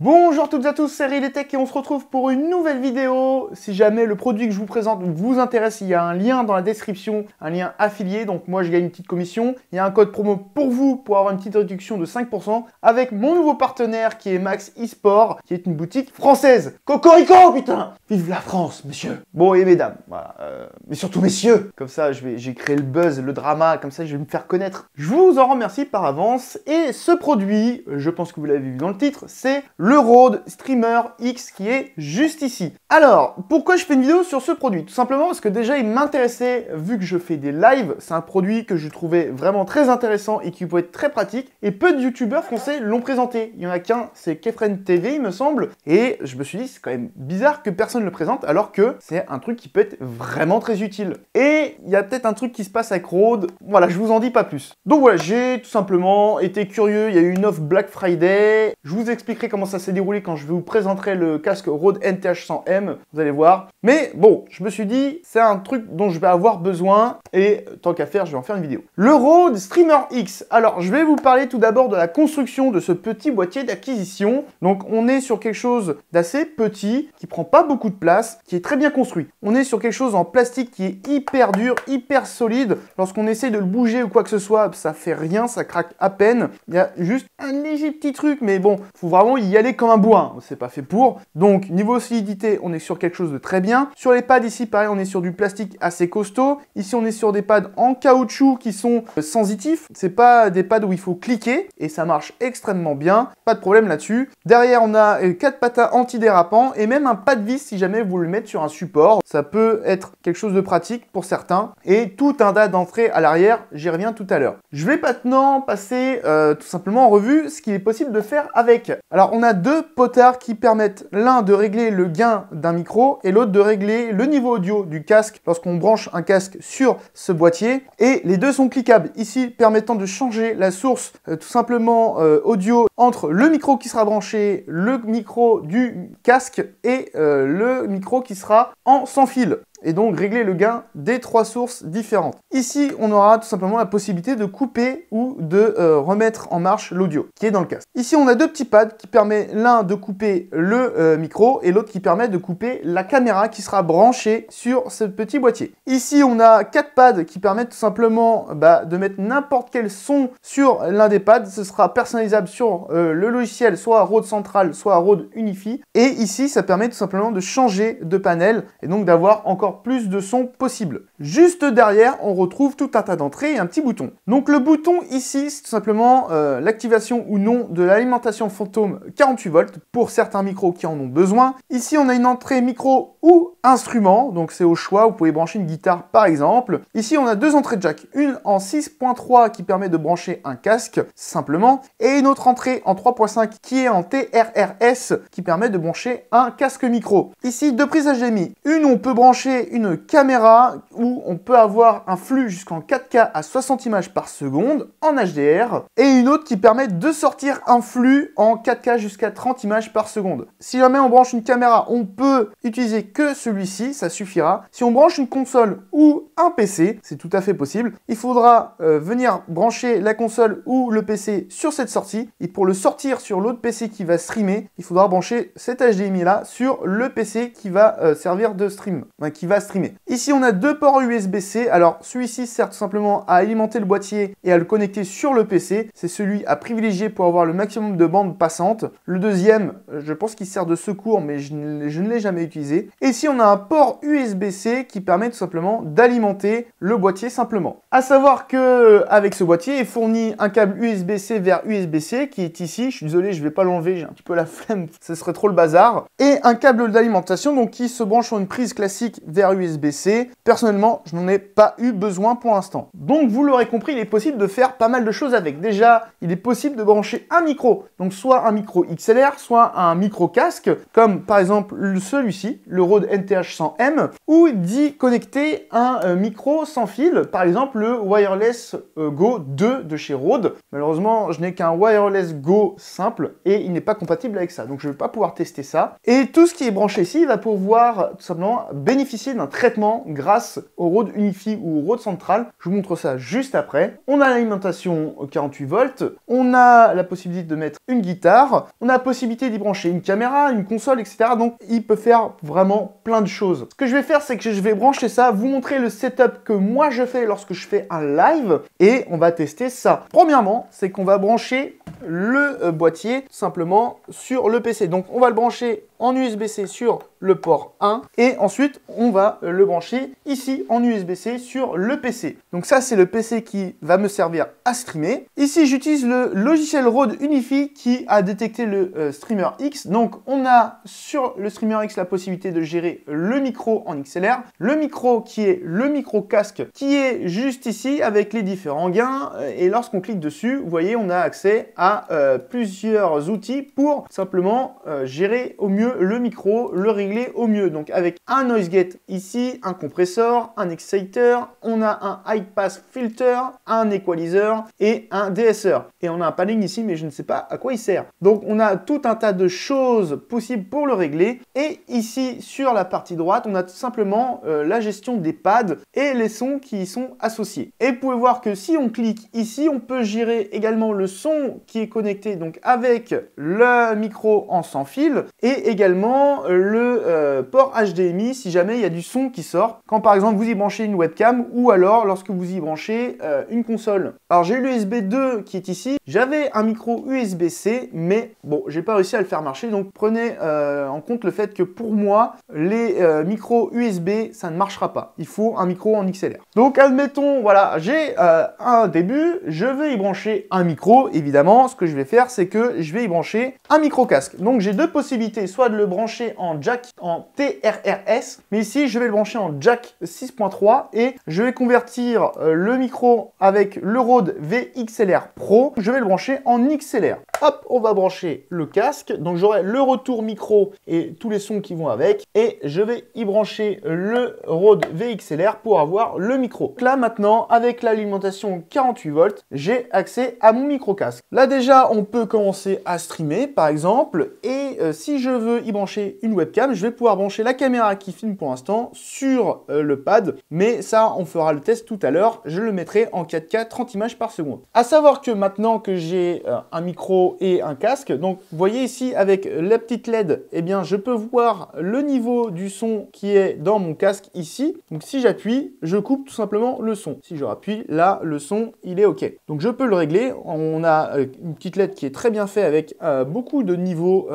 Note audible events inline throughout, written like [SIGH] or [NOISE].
Bonjour à toutes et à tous, c'est Tech et on se retrouve pour une nouvelle vidéo. Si jamais le produit que je vous présente vous intéresse, il y a un lien dans la description, un lien affilié, donc moi je gagne une petite commission. Il y a un code promo pour vous pour avoir une petite réduction de 5% avec mon nouveau partenaire qui est Max eSport, qui est une boutique française. Cocorico putain Vive la France, monsieur. Bon et mesdames, euh, mais surtout messieurs Comme ça j'ai créé le buzz, le drama, comme ça je vais me faire connaître. Je vous en remercie par avance et ce produit, je pense que vous l'avez vu dans le titre, c'est le le Rode Streamer X qui est juste ici. Alors, pourquoi je fais une vidéo sur ce produit Tout simplement parce que déjà il m'intéressait vu que je fais des lives, c'est un produit que je trouvais vraiment très intéressant et qui peut être très pratique et peu de youtubeurs français l'ont présenté. Il y en a qu'un, c'est Kefren TV il me semble et je me suis dit c'est quand même bizarre que personne le présente alors que c'est un truc qui peut être vraiment très utile. Et il y a peut-être un truc qui se passe avec Rode, voilà, je vous en dis pas plus. Donc voilà, j'ai tout simplement été curieux, il y a eu une offre Black Friday, je vous expliquerai comment ça ça s'est déroulé quand je vous présenterai le casque Rode NTH100M, vous allez voir. Mais bon, je me suis dit, c'est un truc dont je vais avoir besoin et tant qu'à faire, je vais en faire une vidéo. Le Rode Streamer X. Alors, je vais vous parler tout d'abord de la construction de ce petit boîtier d'acquisition. Donc, on est sur quelque chose d'assez petit, qui prend pas beaucoup de place, qui est très bien construit. On est sur quelque chose en plastique qui est hyper dur, hyper solide. Lorsqu'on essaie de le bouger ou quoi que ce soit, ça fait rien, ça craque à peine. Il y a juste un léger petit truc, mais bon, faut vraiment y aller comme un bois, c'est pas fait pour. Donc niveau solidité, on est sur quelque chose de très bien. Sur les pads ici, pareil, on est sur du plastique assez costaud. Ici, on est sur des pads en caoutchouc qui sont euh, sensitifs. C'est pas des pads où il faut cliquer et ça marche extrêmement bien. Pas de problème là-dessus. Derrière, on a euh, quatre patins antidérapants et même un pas de vis si jamais vous le mettez sur un support. Ça peut être quelque chose de pratique pour certains et tout un tas d'entrées à l'arrière. J'y reviens tout à l'heure. Je vais maintenant passer euh, tout simplement en revue ce qu'il est possible de faire avec. Alors, on a deux potards qui permettent l'un de régler le gain d'un micro et l'autre de régler le niveau audio du casque lorsqu'on branche un casque sur ce boîtier. Et les deux sont cliquables ici permettant de changer la source euh, tout simplement euh, audio entre le micro qui sera branché, le micro du casque et euh, le micro qui sera en sans fil et donc régler le gain des trois sources différentes. Ici, on aura tout simplement la possibilité de couper ou de euh, remettre en marche l'audio qui est dans le casque. Ici, on a deux petits pads qui permettent l'un de couper le euh, micro et l'autre qui permet de couper la caméra qui sera branchée sur ce petit boîtier. Ici, on a quatre pads qui permettent tout simplement bah, de mettre n'importe quel son sur l'un des pads. Ce sera personnalisable sur euh, le logiciel, soit à Rode Central, soit à Rode Unifi. Et ici, ça permet tout simplement de changer de panel et donc d'avoir encore plus de son possible. Juste derrière, on retrouve tout un tas d'entrées et un petit bouton. Donc le bouton ici, c'est tout simplement euh, l'activation ou non de l'alimentation fantôme 48 volts pour certains micros qui en ont besoin. Ici, on a une entrée micro ou instrument, donc c'est au choix, vous pouvez brancher une guitare par exemple. Ici, on a deux entrées de jack, une en 6.3 qui permet de brancher un casque simplement, et une autre entrée en 3.5 qui est en TRRS qui permet de brancher un casque micro. Ici, deux prises HDMI, une on peut brancher une caméra où on peut avoir un flux jusqu'en 4K à 60 images par seconde en HDR et une autre qui permet de sortir un flux en 4K jusqu'à 30 images par seconde. Si jamais on branche une caméra, on peut utiliser que celui-ci, ça suffira. Si on branche une console ou un PC, c'est tout à fait possible, il faudra euh, venir brancher la console ou le PC sur cette sortie et pour le sortir sur l'autre PC qui va streamer, il faudra brancher cet HDMI là sur le PC qui va euh, servir de stream, qui streamer. Ici, on a deux ports USB-C. Alors, celui-ci sert tout simplement à alimenter le boîtier et à le connecter sur le PC. C'est celui à privilégier pour avoir le maximum de bandes passantes. Le deuxième, je pense qu'il sert de secours, mais je ne l'ai jamais utilisé. Et ici, on a un port USB-C qui permet tout simplement d'alimenter le boîtier simplement. À savoir que euh, avec ce boîtier est fourni un câble USB-C vers USB-C qui est ici. Je suis désolé, je vais pas l'enlever, j'ai un petit peu la [LAUGHS] flemme, ce serait trop le bazar. Et un câble d'alimentation donc qui se branche sur une prise classique vers USB-C. Personnellement, je n'en ai pas eu besoin pour l'instant. Donc vous l'aurez compris, il est possible de faire pas mal de choses avec. Déjà, il est possible de brancher un micro, donc soit un micro XLR, soit un micro casque, comme par exemple celui-ci, le Rode NTH100M, ou d'y connecter un euh, micro sans fil, par exemple le Wireless euh, Go 2 de chez Rode. Malheureusement, je n'ai qu'un Wireless Go simple et il n'est pas compatible avec ça, donc je ne vais pas pouvoir tester ça. Et tout ce qui est branché ici va pouvoir tout simplement bénéficier d'un traitement grâce au Rode Unifi ou au Rode Central. Je vous montre ça juste après. On a l'alimentation 48 volts, on a la possibilité de mettre une guitare, on a la possibilité d'y brancher une caméra, une console, etc. Donc il peut faire vraiment plein de choses. Ce que je vais faire, c'est que je vais brancher ça, vous montrer le setup que moi je fais lorsque je fais un live et on va tester ça. Premièrement, c'est qu'on va brancher le euh, boîtier simplement sur le PC. Donc on va le brancher en USB-C sur le port 1 et ensuite on va le brancher ici en USB-C sur le PC. Donc ça c'est le PC qui va me servir à streamer. Ici j'utilise le logiciel Rode Unify qui a détecté le euh, Streamer X. Donc on a sur le Streamer X la possibilité de gérer le micro en XLR, le micro qui est le micro casque qui est juste ici avec les différents gains euh, et lorsqu'on clique dessus, vous voyez on a accès à euh, plusieurs outils pour simplement gérer au mieux le micro, le ring au mieux. Donc avec un noise gate ici, un compresseur, un exciter, on a un high pass filter, un equalizer et un DSR. Et on a un panning ici, mais je ne sais pas à quoi il sert. Donc on a tout un tas de choses possibles pour le régler. Et ici, sur la partie droite, on a tout simplement euh, la gestion des pads et les sons qui y sont associés. Et vous pouvez voir que si on clique ici, on peut gérer également le son qui est connecté donc avec le micro en sans fil et également euh, le euh, port HDMI si jamais il y a du son qui sort, quand par exemple vous y branchez une webcam ou alors lorsque vous y branchez euh, une console. Alors j'ai l'USB 2 qui est ici, j'avais un micro USB-C, mais bon, j'ai pas réussi à le faire marcher, donc prenez euh, en compte le fait que pour moi, les micros USB, ça ne marchera pas. Il faut un micro en XLR. Donc admettons, voilà, j'ai un début, je vais y brancher un micro, évidemment, ce que je vais faire, c'est que je vais y brancher un micro casque. Donc j'ai deux possibilités, soit de le brancher en jack en TRRS. Mais ici, je vais le brancher en jack 6.3 et je vais convertir euh, le micro avec le Rode VXLR Pro. Je vais le brancher en XLR. Hop, on va brancher le casque. Donc j'aurai le retour micro et tous les sons qui vont avec. Et je vais y brancher le Rode VXLR pour avoir le micro. Là maintenant, avec l'alimentation 48 volts, j'ai accès à mon micro casque. Là déjà, on peut commencer à streamer par exemple. Et euh, si je veux y brancher une webcam, je vais pouvoir brancher la caméra qui filme pour l'instant sur euh, le pad, mais ça, on fera le test tout à l'heure. Je le mettrai en 4K 30 images par seconde. À savoir que maintenant que j'ai euh, un micro et un casque, donc vous voyez ici avec la petite LED, eh bien, je peux voir le niveau du son qui est dans mon casque ici. Donc si j'appuie, je coupe tout simplement le son. Si je rappuie, là, le son, il est OK. Donc je peux le régler. On a euh, une petite LED qui est très bien faite avec beaucoup de niveaux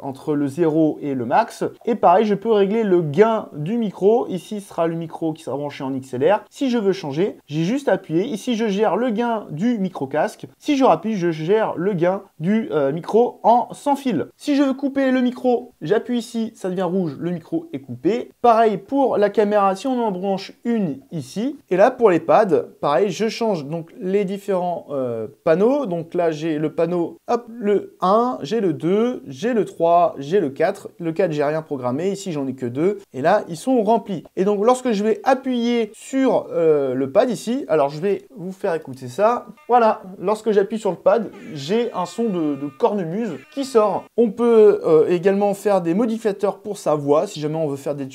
entre le 0 et le max. Et pareil, je peux régler le gain du micro. Ici, sera le micro qui sera branché en XLR. Si je veux changer, j'ai juste appuyé. Ici, je gère le gain du micro casque. Si je rappuie, je gère le gain du euh, micro en sans fil. Si je veux couper le micro, j'appuie ici, ça devient rouge, le micro est coupé. Pareil pour la caméra, si on en branche une ici. Et là, pour les pads, pareil, je change donc les différents euh, panneaux. Donc là, j'ai le panneau, le 1, j'ai le 2, j'ai le 3, j'ai le 4. Le 4, j'ai rien programmé. Ici, j'en ai que deux. Et là, ils sont remplis. Et donc, lorsque je vais appuyer sur euh, le pad ici, alors je vais vous faire écouter ça. Voilà, lorsque j'appuie sur le pad, j'ai un son de, cornemuse qui sort. On peut euh, également faire des modificateurs pour sa voix, si jamais on veut faire des,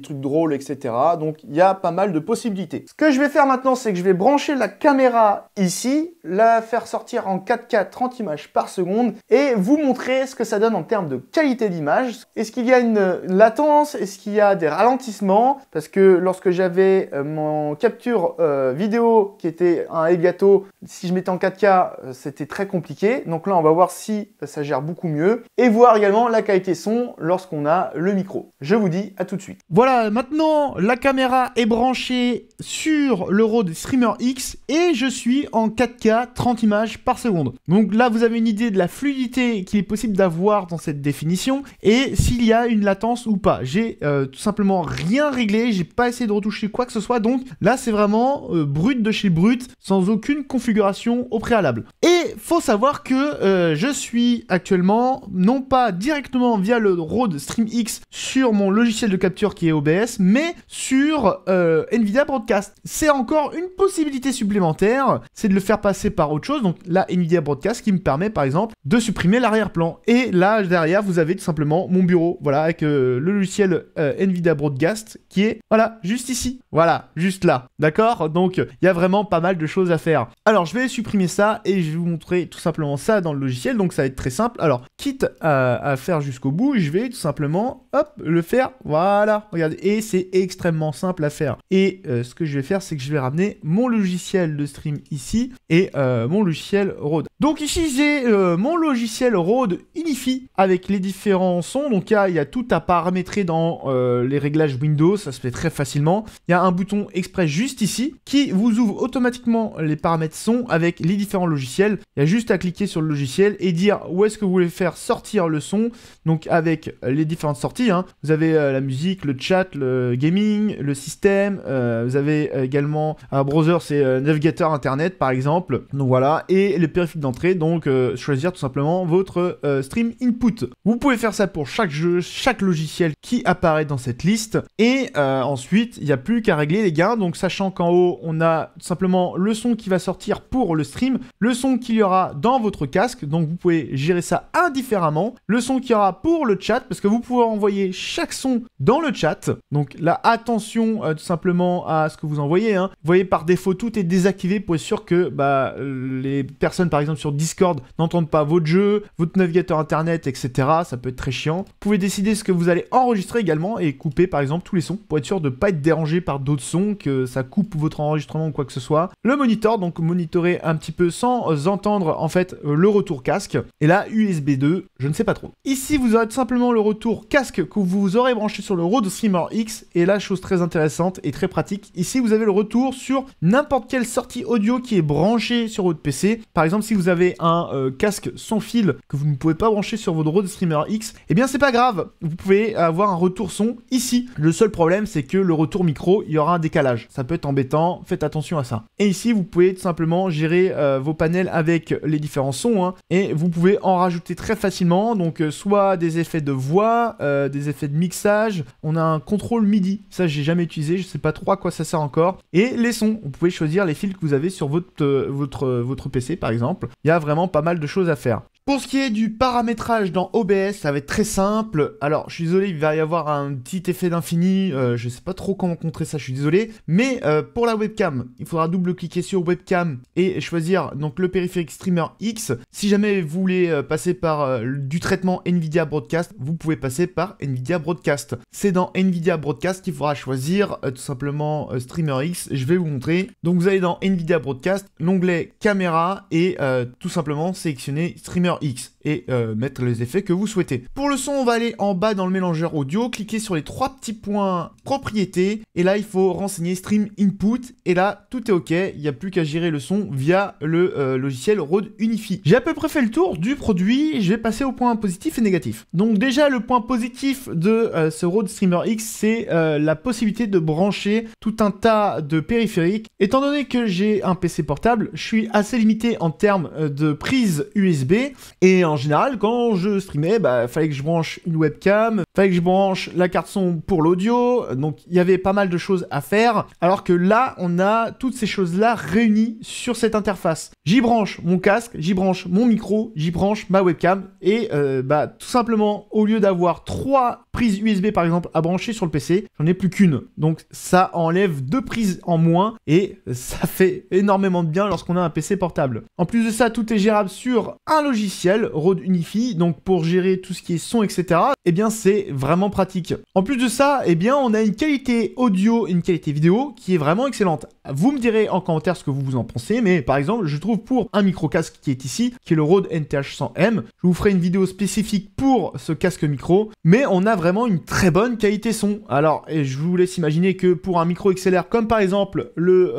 trucs drôles, etc. Donc, il y a pas mal de possibilités. Ce que je vais faire maintenant, c'est que je vais brancher la caméra ici, la faire sortir en 4K 30 images par seconde et vous montrer ce que ça donne en termes de qualité d'image. et ce qu'il y a une latence Est-ce qu'il y a des ralentissements Parce que lorsque j'avais euh, mon capture euh, vidéo qui était un Elgato, si je mettais en 4K, euh, c'était très compliqué. Donc là, on va voir si ça gère beaucoup mieux. Et voir également la qualité son lorsqu'on a le micro. Je vous dis à tout de suite. Voilà, maintenant, la caméra est branchée sur le Rode Streamer X et je suis en 4K 30 images par seconde. Donc là, vous avez une idée de la fluidité qu'il est possible d'avoir dans cette définition et s'il y a une latence ou pas. J'ai euh, tout simplement rien réglé, j'ai pas essayé de retoucher quoi que ce soit, donc là c'est vraiment euh, brut de chez brut, sans aucune configuration au préalable. Et faut savoir que euh, je suis actuellement, non pas directement via le Rode x sur mon logiciel de capture qui est OBS, mais sur Nvidia Broadcast. C'est encore une possibilité supplémentaire, c'est de le faire passer par autre chose, donc là Nvidia Broadcast qui me permet par exemple de supprimer l'arrière-plan. Et là derrière vous avez tout simplement mon bureau voilà, avec euh, le logiciel euh, Nvidia Broadcast qui est, voilà, juste ici, voilà, juste là, d'accord Donc il y a vraiment pas mal de choses à faire. Alors je vais supprimer ça et je vais vous montrer tout simplement ça dans le logiciel, donc ça va être très simple. Alors quitte à, faire jusqu'au bout, je vais tout simplement, hop, le faire, voilà, regardez, et c'est extrêmement simple à faire. Et euh, ce que je vais faire, c'est que je vais ramener mon logiciel de stream ici et mon logiciel Rode. Donc ici j'ai euh, mon logiciel Rode Unifi avec les différents sons. Donc il y, a tout à paramétrer dans euh, les réglages Windows, ça se fait très facilement. Il y a un bouton express juste ici qui vous ouvre automatiquement les paramètres son avec les différents logiciels. Il y a juste à cliquer sur le logiciel et dire où est-ce que vous voulez faire sortir le son. Donc avec les différentes sorties, hein. vous avez euh, la musique, le chat, le gaming, le système. vous avez également un browser, c'est navigateur Internet par exemple. Donc voilà et le périphérique donc euh, choisir tout simplement votre euh, stream input. Vous pouvez faire ça pour chaque jeu, chaque logiciel qui apparaît dans cette liste. Et euh, ensuite, il n'y a plus qu'à régler les gains. Donc sachant qu'en haut, on a tout simplement le son qui va sortir pour le stream, le son qu'il y aura dans votre casque. Donc vous pouvez gérer ça indifféremment. Le son qu'il y aura pour le chat, parce que vous pouvez envoyer chaque son dans le chat. Donc là, attention tout simplement à ce que vous envoyez. Hein. Vous voyez, par défaut, tout est désactivé pour être sûr que bah, les personnes, par exemple, sur Discord n'entendent pas votre jeu, votre navigateur internet, etc. Ça peut être très chiant. Vous pouvez décider ce que vous allez enregistrer également et couper par exemple tous les sons pour être sûr de ne pas être dérangé par d'autres sons, que ça coupe votre enregistrement ou quoi que ce soit. Le monitor, donc monitorer un petit peu sans euh, entendre en fait euh, le retour casque. Et là, USB 2, je ne sais pas trop. Ici, vous aurez tout simplement le retour casque que vous aurez branché sur le Rode Streamer X. Et là, chose très intéressante et très pratique, ici vous avez le retour sur n'importe quelle sortie audio qui est branchée sur votre PC. Par exemple, si vous avez un euh, casque sans fil que vous ne pouvez pas brancher sur votre Rode Streamer X, et eh bien c'est pas grave, vous pouvez avoir un retour son ici. Le seul problème c'est que le retour micro, il y aura un décalage. Ça peut être embêtant, faites attention à ça. Et ici, vous pouvez tout simplement gérer euh, vos panels avec les différents sons hein. et vous pouvez en rajouter très facilement, donc euh, soit des effets de voix, des effets de mixage, on a un contrôle MIDI, ça j'ai jamais utilisé, je sais pas trop à quoi ça sert encore, et les sons, vous pouvez choisir les fils que vous avez sur votre, votre, votre PC par exemple, il y a vraiment pas mal de choses à faire. Pour ce qui est du paramétrage dans OBS, ça va être très simple. Alors, je suis désolé, il va y avoir un petit effet d'infini. Euh, je ne sais pas trop comment contrer ça, je suis désolé. Mais euh, pour la webcam, il faudra double-cliquer sur webcam et choisir donc le périphérique Streamer X. Si jamais vous voulez euh, passer par du traitement Nvidia Broadcast, vous pouvez passer par Nvidia Broadcast. C'est dans Nvidia Broadcast qu'il faudra choisir tout simplement Streamer X. Je vais vous montrer. Donc, vous allez dans Nvidia Broadcast, l'onglet caméra et tout simplement sélectionner Streamer X et euh, mettre les effets que vous souhaitez. Pour le son, on va aller en bas dans le mélangeur audio, cliquer sur les trois petits points propriétés et là il faut renseigner Stream Input et là tout est ok, il n'y a plus qu'à gérer le son via le euh, logiciel Rode Unify. J'ai à peu près fait le tour du produit, je vais passer aux points positifs et négatifs. Donc déjà le point positif de euh, ce Rode Streamer X c'est la possibilité de brancher tout un tas de périphériques. Étant donné que j'ai un PC portable, je suis assez limité en termes de prise USB. Et en général, quand je streamais, bah, fallait que je branche une webcam, fallait que je branche la carte son pour l'audio. Donc, il y avait pas mal de choses à faire. Alors que là, on a toutes ces choses-là réunies sur cette interface. J'y branche mon casque, j'y branche mon micro, j'y branche ma webcam. Et euh, bah, tout simplement, au lieu d'avoir trois prises USB par exemple à brancher sur le PC, j'en ai plus qu'une. Donc, ça enlève deux prises en moins et ça fait énormément de bien lorsqu'on a un PC portable. En plus de ça, tout est gérable sur un logiciel Rode Unify, donc pour gérer tout ce qui est son, etc., et eh bien c'est vraiment pratique. En plus de ça, et eh bien on a une qualité audio une qualité vidéo qui est vraiment excellente. Vous me direz en commentaire ce que vous vous en pensez, mais par exemple, je trouve pour un micro casque qui est ici, qui est le Rode NTH100M, je vous ferai une vidéo spécifique pour ce casque micro, mais on a vraiment une très bonne qualité son. Alors, et je vous laisse imaginer que pour un micro XLR comme par exemple le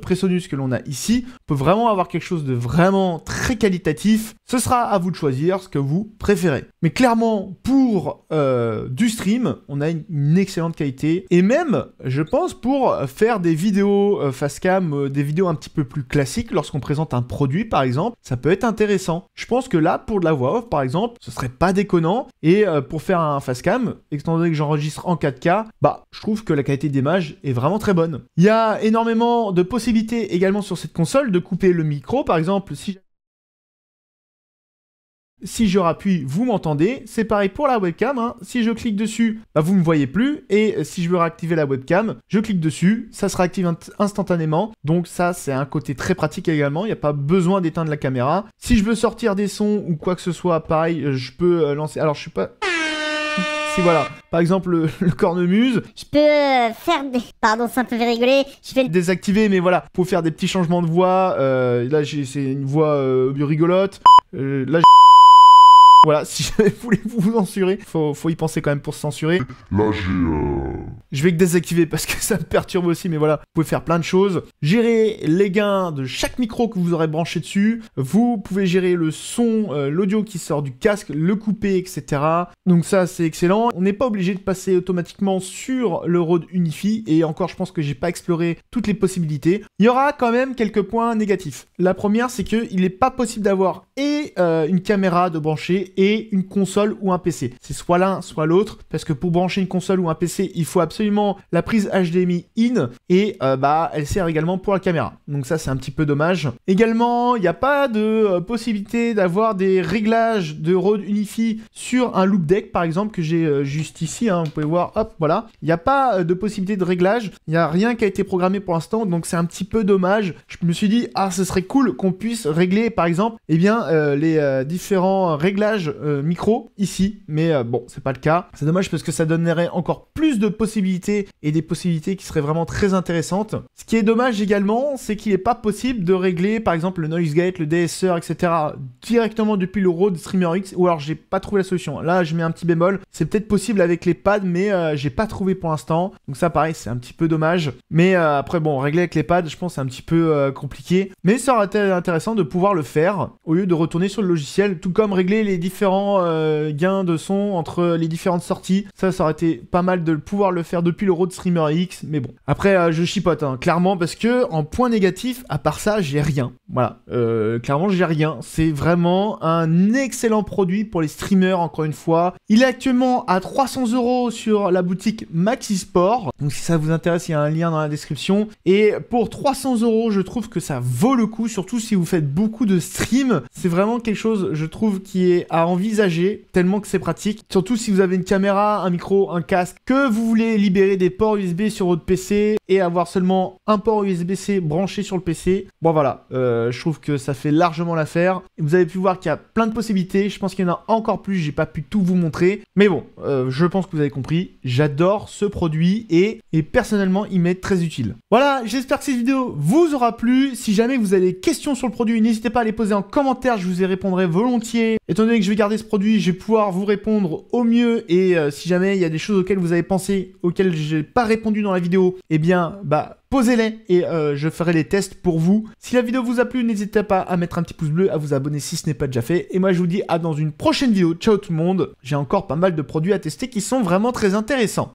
Pressonus Presonus que l'on a ici, on peut vraiment avoir quelque chose de vraiment très qualitatif. Ce sera à vous de choisir ce que vous préférez. Mais clairement, pour euh, du stream, on a une, excellente qualité. Et même, je pense, pour faire des vidéos euh, facecam, euh, des vidéos un petit peu plus classiques, lorsqu'on présente un produit par exemple, ça peut être intéressant. Je pense que là, pour de la voix off par exemple, ce serait pas déconnant. Et pour faire un facecam, cam, étant donné que j'enregistre en 4K, bah, je trouve que la qualité d'image est vraiment très bonne. Il y a énormément de possibilités également sur cette console de couper le micro par exemple. Si si je rappuie, vous m'entendez. C'est pareil pour la webcam. Hein. Si je clique dessus, bah, vous ne me voyez plus. Et euh, si je veux réactiver la webcam, je clique dessus, ça se réactive instantanément. Donc ça, c'est un côté très pratique également. Il n'y a pas besoin d'éteindre la caméra. Si je veux sortir des sons ou quoi que ce soit, pareil, euh, je peux euh, lancer... Alors, je suis pas [LAUGHS] Si, voilà, par exemple le, cornemuse. Je peux faire des. Pardon, ça me fait rigoler. Je vais le désactiver, mais voilà, pour faire des petits changements de voix. là, c'est une voix rigolote. là, voilà, [LAUGHS] si jamais vous voulez vous censurer, faut, faut y penser quand même pour se censurer. Là, j'ai... Euh, je vais que désactiver parce que [LAUGHS] ça me perturbe aussi, mais voilà, vous pouvez faire plein de choses. Gérer les gains de chaque micro que vous aurez branché dessus. Vous pouvez gérer le son, euh, l'audio qui sort du casque, le couper, etc. Donc ça, c'est excellent. On n'est pas obligé de passer automatiquement sur le Rode Unifi, et encore, je pense que j'ai pas exploré toutes les possibilités. Il y aura quand même quelques points négatifs. La première, c'est qu'il n'est pas possible d'avoir et euh, une caméra de brancher et une console ou un PC. C'est soit l'un, soit l'autre, parce que pour brancher une console ou un PC, il faut absolument la prise HDMI in et euh, bah elle sert également pour la caméra. Donc ça c'est un petit peu dommage. Également, il n'y a pas de euh, possibilité d'avoir des réglages de Rode Unifi sur un loop deck par exemple que j'ai euh, juste ici. Hein. vous pouvez voir, hop, voilà. Il n'y a pas de possibilité de réglage. Il n'y a rien qui a été programmé pour l'instant, donc c'est un petit peu dommage. Je me suis dit ah ce serait cool qu'on puisse régler par exemple, eh bien les différents réglages euh, micro ici, mais euh, bon, c'est pas le cas. C'est dommage parce que ça donnerait encore plus de possibilités et des possibilités qui seraient vraiment très intéressantes. Ce qui est dommage également, c'est qu'il n'est pas possible de régler par exemple le noise gate, le DSR, etc. directement depuis le Rode Streamer X, ou alors j'ai pas trouvé la solution. Là, je mets un petit bémol. C'est peut-être possible avec les pads, mais euh, j'ai pas trouvé pour l'instant. Donc ça, pareil, c'est un petit peu dommage. Mais après, bon, régler avec les pads, je pense c'est un petit peu compliqué. Mais ça aurait été intéressant de pouvoir le faire au lieu de retourner sur le logiciel, tout comme régler les différents euh, gains de son entre les différentes sorties. Ça, ça aurait été pas mal de pouvoir le faire depuis le Road Streamer X, mais bon. Après, euh, je chipote, hein. clairement, parce que en point négatif, à part ça, j'ai rien. Voilà, euh, clairement, j'ai rien. C'est vraiment un excellent produit pour les streamers, encore une fois, il est actuellement à 300 euros sur la boutique Maxi Sport. Donc si ça vous intéresse, il y a un lien dans la description. Et pour 300 euros, je trouve que ça vaut le coup, surtout si vous faites beaucoup de streams. C'est vraiment quelque chose, je trouve, qui est à envisager, tellement que c'est pratique. Surtout si vous avez une caméra, un micro, un casque, que vous voulez libérer des ports USB sur votre PC et avoir seulement un port USB-C branché sur le PC. Bon voilà, euh, je trouve que ça fait largement l'affaire. Vous avez pu voir qu'il y a plein de possibilités. Je pense qu'il y en a encore plus. J'ai pas pu tout vous montrer. Mais bon, euh, je pense que vous avez compris, j'adore ce produit et, et personnellement, il m'est très utile. Voilà, j'espère que cette vidéo vous aura plu. Si jamais vous avez des questions sur le produit, n'hésitez pas à les poser en commentaire, je vous y répondrai volontiers. Étant donné que je vais garder ce produit, je vais pouvoir vous répondre au mieux et euh, si jamais il y a des choses auxquelles vous avez pensé, auxquelles je n'ai pas répondu dans la vidéo, eh bien, bah, posez-les et euh, je ferai les tests pour vous. Si la vidéo vous a plu, n'hésitez pas à mettre un petit pouce bleu, à vous abonner si ce n'est pas déjà fait. Et moi, je vous dis à dans une prochaine vidéo. Ciao tout le monde. J'ai encore pas mal de produits à tester qui sont vraiment très intéressants.